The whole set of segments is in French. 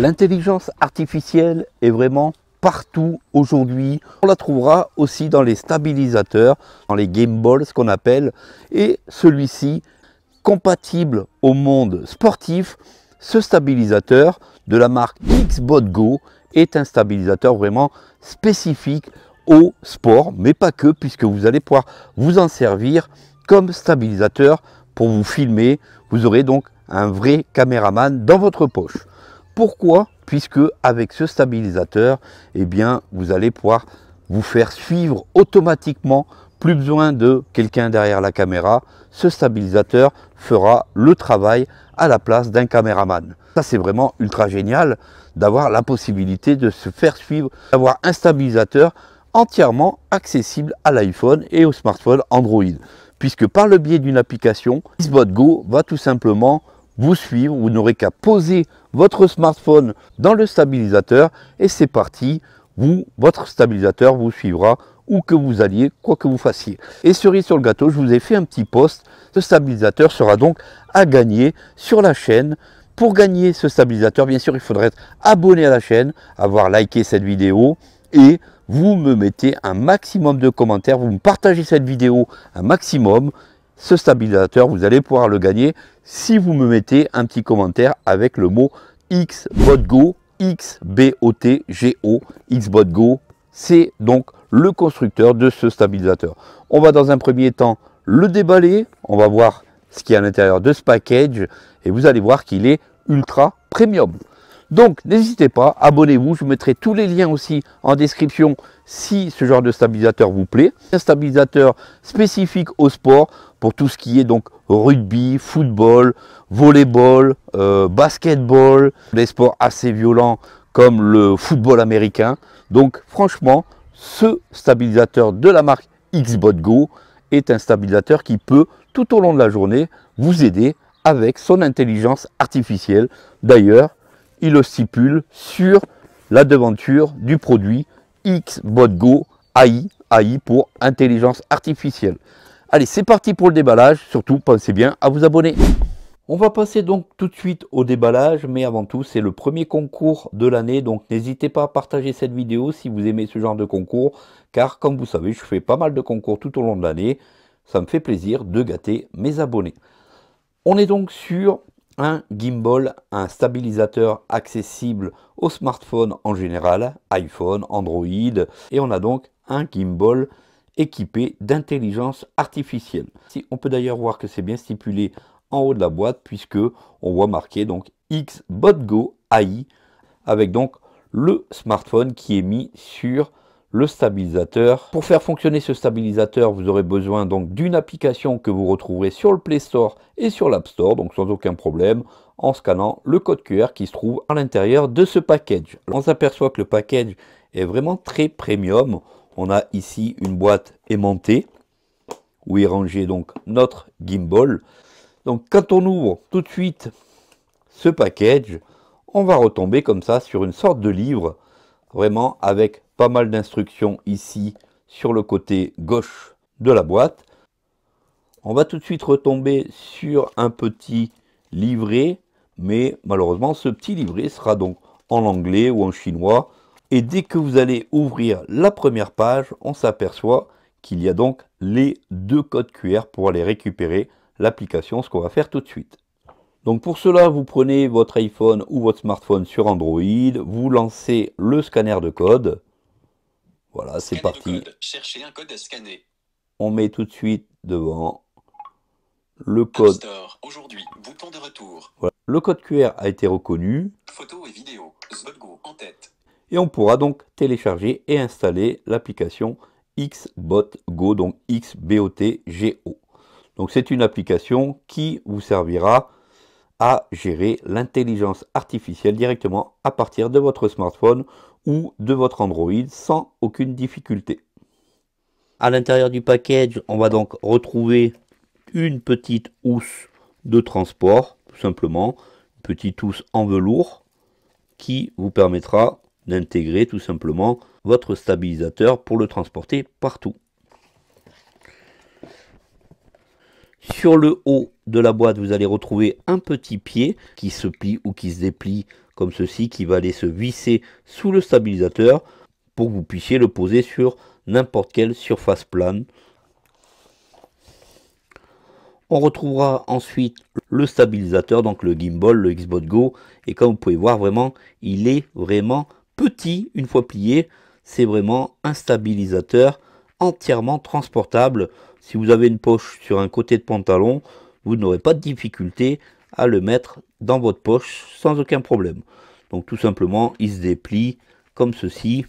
L'intelligence artificielle est vraiment partout aujourd'hui. On la trouvera aussi dans les stabilisateurs, dans les Game Balls qu'on appelle. Et celui-ci, compatible au monde sportif, ce stabilisateur de la marque Xbot Go est un stabilisateur vraiment spécifique au sport, mais pas que, puisque vous allez pouvoir vous en servir comme stabilisateur pour vous filmer. Vous aurez donc un vrai caméraman dans votre poche. Pourquoi Puisque avec ce stabilisateur, eh bien, vous allez pouvoir vous faire suivre automatiquement, plus besoin de quelqu'un derrière la caméra. Ce stabilisateur fera le travail à la place d'un caméraman. Ça, c'est vraiment ultra génial d'avoir la possibilité de se faire suivre, d'avoir un stabilisateur entièrement accessible à l'iPhone et au smartphone Android. Puisque par le biais d'une application, Go va tout simplement vous suivre. Vous n'aurez qu'à poser votre smartphone dans le stabilisateur et c'est parti. Vous, votre stabilisateur vous suivra où que vous alliez, quoi que vous fassiez. Et cerise sur le gâteau, je vous ai fait un petit post. Ce stabilisateur sera donc à gagner sur la chaîne. Pour gagner ce stabilisateur, bien sûr, il faudrait être abonné à la chaîne, avoir liké cette vidéo et vous me mettez un maximum de commentaires, vous me partagez cette vidéo un maximum ce stabilisateur, vous allez pouvoir le gagner si vous me mettez un petit commentaire avec le mot XBotGo, XBOTGO, XBotGo. C'est donc le constructeur de ce stabilisateur. On va dans un premier temps le déballer, on va voir ce qu'il y a à l'intérieur de ce package et vous allez voir qu'il est ultra premium. Donc n'hésitez pas, abonnez-vous, je vous mettrai tous les liens aussi en description si ce genre de stabilisateur vous plaît. Un stabilisateur spécifique au sport pour tout ce qui est donc rugby, football, volleyball, basket euh, basketball, les sports assez violents comme le football américain. Donc franchement, ce stabilisateur de la marque Xbot Go est un stabilisateur qui peut tout au long de la journée vous aider avec son intelligence artificielle. D'ailleurs, il le stipule sur la devanture du produit go AI, AI pour intelligence artificielle. Allez, c'est parti pour le déballage. Surtout, pensez bien à vous abonner. On va passer donc tout de suite au déballage, mais avant tout, c'est le premier concours de l'année, donc n'hésitez pas à partager cette vidéo si vous aimez ce genre de concours, car comme vous savez, je fais pas mal de concours tout au long de l'année, ça me fait plaisir de gâter mes abonnés. On est donc sur un gimbal, un stabilisateur accessible aux smartphones en général, iPhone, Android, et on a donc un gimbal équipé d'intelligence artificielle. Si on peut d'ailleurs voir que c'est bien stipulé en haut de la boîte puisque on voit marqué donc go AI avec donc le smartphone qui est mis sur le stabilisateur. Pour faire fonctionner ce stabilisateur, vous aurez besoin donc d'une application que vous retrouverez sur le Play Store et sur l'App Store, donc sans aucun problème, en scannant le code QR qui se trouve à l'intérieur de ce package. On s'aperçoit que le package est vraiment très premium. On a ici une boîte aimantée où est rangé donc notre gimbal. Donc quand on ouvre tout de suite ce package, on va retomber comme ça sur une sorte de livre, vraiment avec pas mal d'instructions ici sur le côté gauche de la boîte. On va tout de suite retomber sur un petit livret, mais malheureusement ce petit livret sera donc en anglais ou en chinois. Et dès que vous allez ouvrir la première page, on s'aperçoit qu'il y a donc les deux codes QR pour aller récupérer l'application, ce qu'on va faire tout de suite. Donc pour cela, vous prenez votre iPhone ou votre smartphone sur Android, vous lancez le scanner de code, voilà, c'est parti. On met tout de suite devant le code. aujourd'hui, Le code QR a été reconnu. et Et on pourra donc télécharger et installer l'application XBotGo, donc XBOTGO. Donc c'est une application qui vous servira à gérer l'intelligence artificielle directement à partir de votre smartphone ou de votre Android sans aucune difficulté. À l'intérieur du package, on va donc retrouver une petite housse de transport, tout simplement, une petite housse en velours qui vous permettra d'intégrer tout simplement votre stabilisateur pour le transporter partout. Sur le haut de la boîte, vous allez retrouver un petit pied qui se plie ou qui se déplie comme ceci, qui va aller se visser sous le stabilisateur pour que vous puissiez le poser sur n'importe quelle surface plane. On retrouvera ensuite le stabilisateur, donc le gimbal, le Xbox Go. Et comme vous pouvez voir, vraiment, il est vraiment petit une fois plié. C'est vraiment un stabilisateur entièrement transportable. Si vous avez une poche sur un côté de pantalon, vous n'aurez pas de difficulté à le mettre dans votre poche sans aucun problème. Donc tout simplement, il se déplie comme ceci.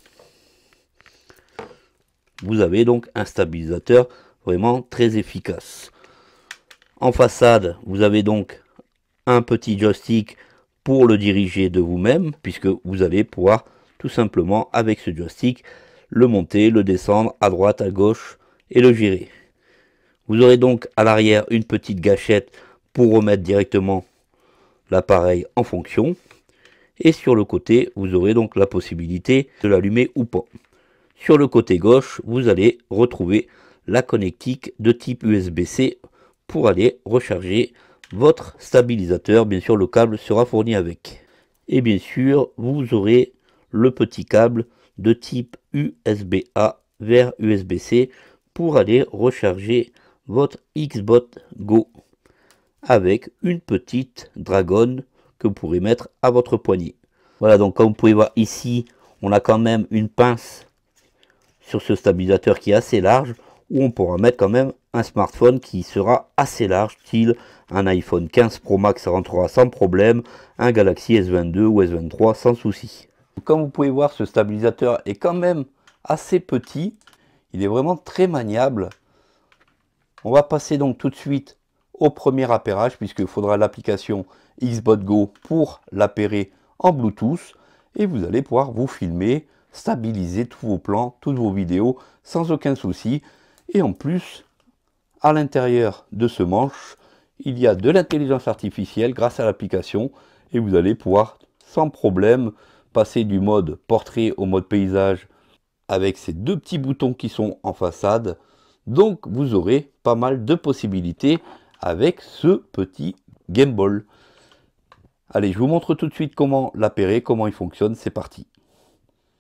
Vous avez donc un stabilisateur vraiment très efficace. En façade, vous avez donc un petit joystick pour le diriger de vous-même, puisque vous allez pouvoir tout simplement, avec ce joystick, le monter, le descendre, à droite, à gauche et le gérer. Vous aurez donc à l'arrière une petite gâchette pour remettre directement l'appareil en fonction. Et sur le côté, vous aurez donc la possibilité de l'allumer ou pas. Sur le côté gauche, vous allez retrouver la connectique de type USB-C pour aller recharger votre stabilisateur. Bien sûr, le câble sera fourni avec. Et bien sûr, vous aurez le petit câble de type USB-A vers USB-C pour aller recharger votre Xbox Go avec une petite dragonne que vous pourrez mettre à votre poignet. Voilà, donc comme vous pouvez voir ici, on a quand même une pince sur ce stabilisateur qui est assez large, où on pourra mettre quand même un smartphone qui sera assez large, style un iPhone 15 Pro Max rentrera sans problème, un Galaxy S22 ou S23 sans souci. Comme vous pouvez voir, ce stabilisateur est quand même assez petit. Il est vraiment très maniable. On va passer donc tout de suite au premier appairage puisqu'il faudra l'application Xbot Go pour l'appairer en Bluetooth et vous allez pouvoir vous filmer, stabiliser tous vos plans, toutes vos vidéos sans aucun souci. Et en plus, à l'intérieur de ce manche, il y a de l'intelligence artificielle grâce à l'application et vous allez pouvoir sans problème passer du mode portrait au mode paysage avec ces deux petits boutons qui sont en façade. Donc vous aurez pas mal de possibilités avec ce petit Game Allez, je vous montre tout de suite comment l'appairer, comment il fonctionne, c'est parti.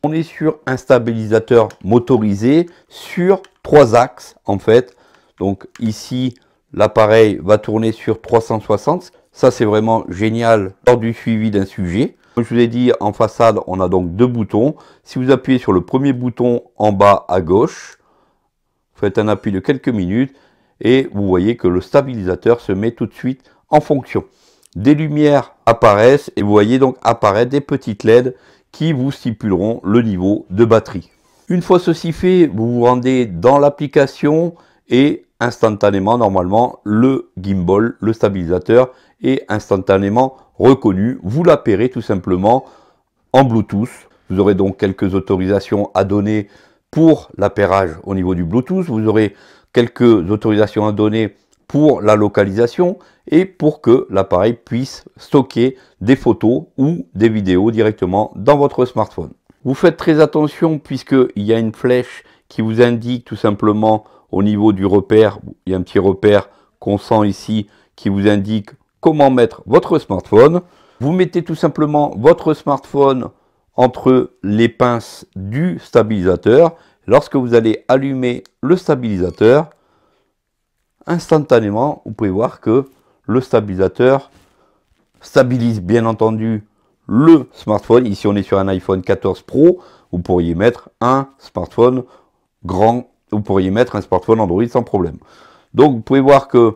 On est sur un stabilisateur motorisé sur trois axes en fait. Donc ici, l'appareil va tourner sur 360. Ça, c'est vraiment génial lors du suivi d'un sujet. Comme je vous ai dit, en façade, on a donc deux boutons. Si vous appuyez sur le premier bouton en bas à gauche, faites un appui de quelques minutes et vous voyez que le stabilisateur se met tout de suite en fonction. Des lumières apparaissent et vous voyez donc apparaître des petites LED qui vous stipuleront le niveau de batterie. Une fois ceci fait, vous vous rendez dans l'application et instantanément, normalement, le gimbal, le stabilisateur instantanément reconnu, Vous la tout simplement en Bluetooth. Vous aurez donc quelques autorisations à donner pour l'appairage au niveau du Bluetooth. Vous aurez quelques autorisations à donner pour la localisation et pour que l'appareil puisse stocker des photos ou des vidéos directement dans votre smartphone. Vous faites très attention puisqu'il y a une flèche qui vous indique tout simplement au niveau du repère, il y a un petit repère qu'on sent ici qui vous indique comment mettre votre smartphone. Vous mettez tout simplement votre smartphone entre les pinces du stabilisateur. Lorsque vous allez allumer le stabilisateur, instantanément, vous pouvez voir que le stabilisateur stabilise bien entendu le smartphone. Ici, on est sur un iPhone 14 Pro. Vous pourriez mettre un smartphone grand. Vous pourriez mettre un smartphone Android sans problème. Donc, vous pouvez voir que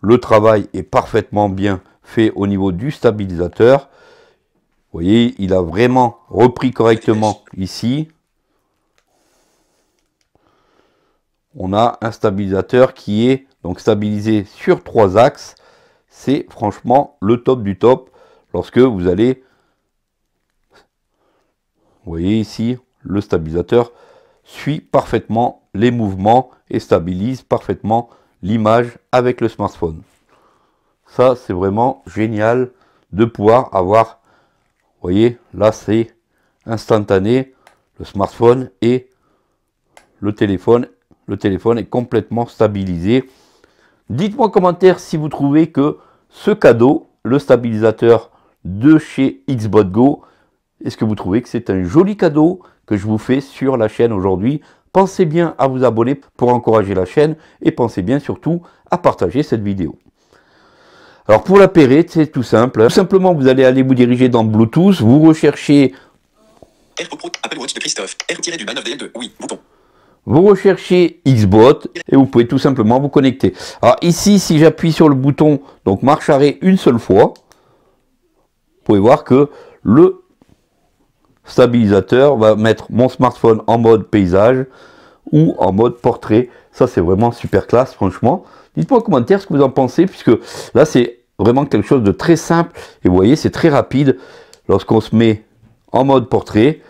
le travail est parfaitement bien fait au niveau du stabilisateur. Vous voyez, il a vraiment repris correctement ici. On a un stabilisateur qui est donc stabilisé sur trois axes. C'est franchement le top du top lorsque vous allez... Vous voyez ici, le stabilisateur suit parfaitement les mouvements et stabilise parfaitement l'image avec le smartphone. Ça, c'est vraiment génial de pouvoir avoir, vous voyez, là c'est instantané, le smartphone et le téléphone. Le téléphone est complètement stabilisé. Dites-moi en commentaire si vous trouvez que ce cadeau, le stabilisateur de chez Xbot Go, est-ce que vous trouvez que c'est un joli cadeau que je vous fais sur la chaîne aujourd'hui Pensez bien à vous abonner pour encourager la chaîne et pensez bien surtout à partager cette vidéo. Alors pour la Pérette, c'est tout simple. Tout simplement, vous allez aller vous diriger dans Bluetooth, vous recherchez... Watch de Christophe, r 2 oui, bouton. Vous recherchez Xbot et vous pouvez tout simplement vous connecter. Alors ah, ici, si j'appuie sur le bouton, donc marche arrêt une seule fois, vous pouvez voir que le stabilisateur va mettre mon smartphone en mode paysage ou en mode portrait. Ça, c'est vraiment super classe, franchement. Dites-moi en commentaire ce que vous en pensez, puisque là, c'est vraiment quelque chose de très simple. Et vous voyez, c'est très rapide. Lorsqu'on se met en mode portrait,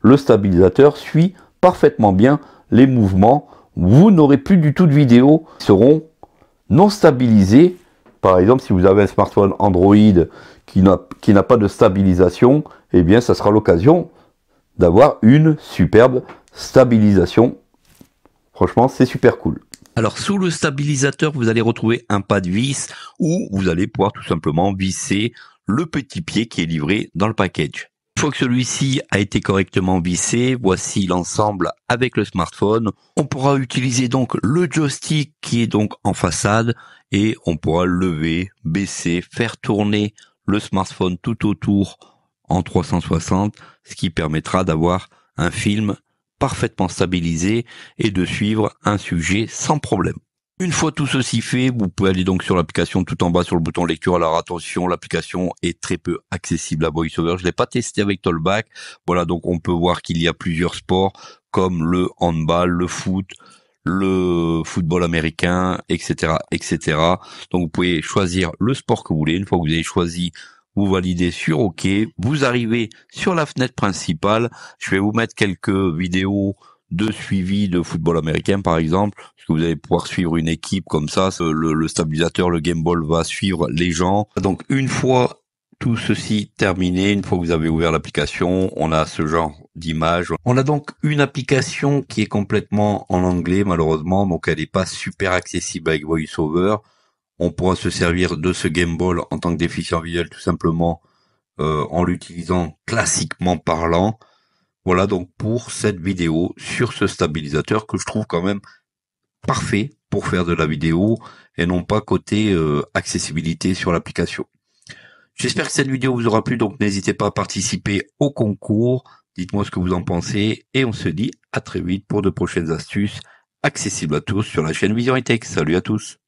le stabilisateur suit parfaitement bien les mouvements. Vous n'aurez plus du tout de vidéos qui seront non stabilisées. Par exemple, si vous avez un smartphone Android qui n'a pas de stabilisation, eh bien ça sera l'occasion d'avoir une superbe stabilisation. Franchement, c'est super cool. Alors sous le stabilisateur, vous allez retrouver un pas de vis où vous allez pouvoir tout simplement visser le petit pied qui est livré dans le package. Une fois que celui-ci a été correctement vissé, voici l'ensemble avec le smartphone. On pourra utiliser donc le joystick qui est donc en façade et on pourra lever, baisser, faire tourner le smartphone tout autour en 360, ce qui permettra d'avoir un film parfaitement stabilisé et de suivre un sujet sans problème. Une fois tout ceci fait, vous pouvez aller donc sur l'application tout en bas sur le bouton lecture. Alors attention, l'application est très peu accessible à VoiceOver. Je l'ai pas testé avec Tollback. Voilà, donc on peut voir qu'il y a plusieurs sports comme le handball, le foot, le football américain, etc., etc. Donc vous pouvez choisir le sport que vous voulez. Une fois que vous avez choisi vous validez sur OK, vous arrivez sur la fenêtre principale, je vais vous mettre quelques vidéos de suivi de football américain par exemple, parce que vous allez pouvoir suivre une équipe comme ça, le, stabilisateur, le game ball va suivre les gens. Donc une fois tout ceci terminé, une fois que vous avez ouvert l'application, on a ce genre d'image. On a donc une application qui est complètement en anglais malheureusement, donc elle n'est pas super accessible avec VoiceOver on pourra se servir de ce Game Ball en tant que déficient visuel tout simplement euh, en l'utilisant classiquement parlant. Voilà donc pour cette vidéo sur ce stabilisateur que je trouve quand même parfait pour faire de la vidéo et non pas côté euh, accessibilité sur l'application. J'espère que cette vidéo vous aura plu, donc n'hésitez pas à participer au concours. Dites-moi ce que vous en pensez et on se dit à très vite pour de prochaines astuces accessibles à tous sur la chaîne Vision Et Tech. Salut à tous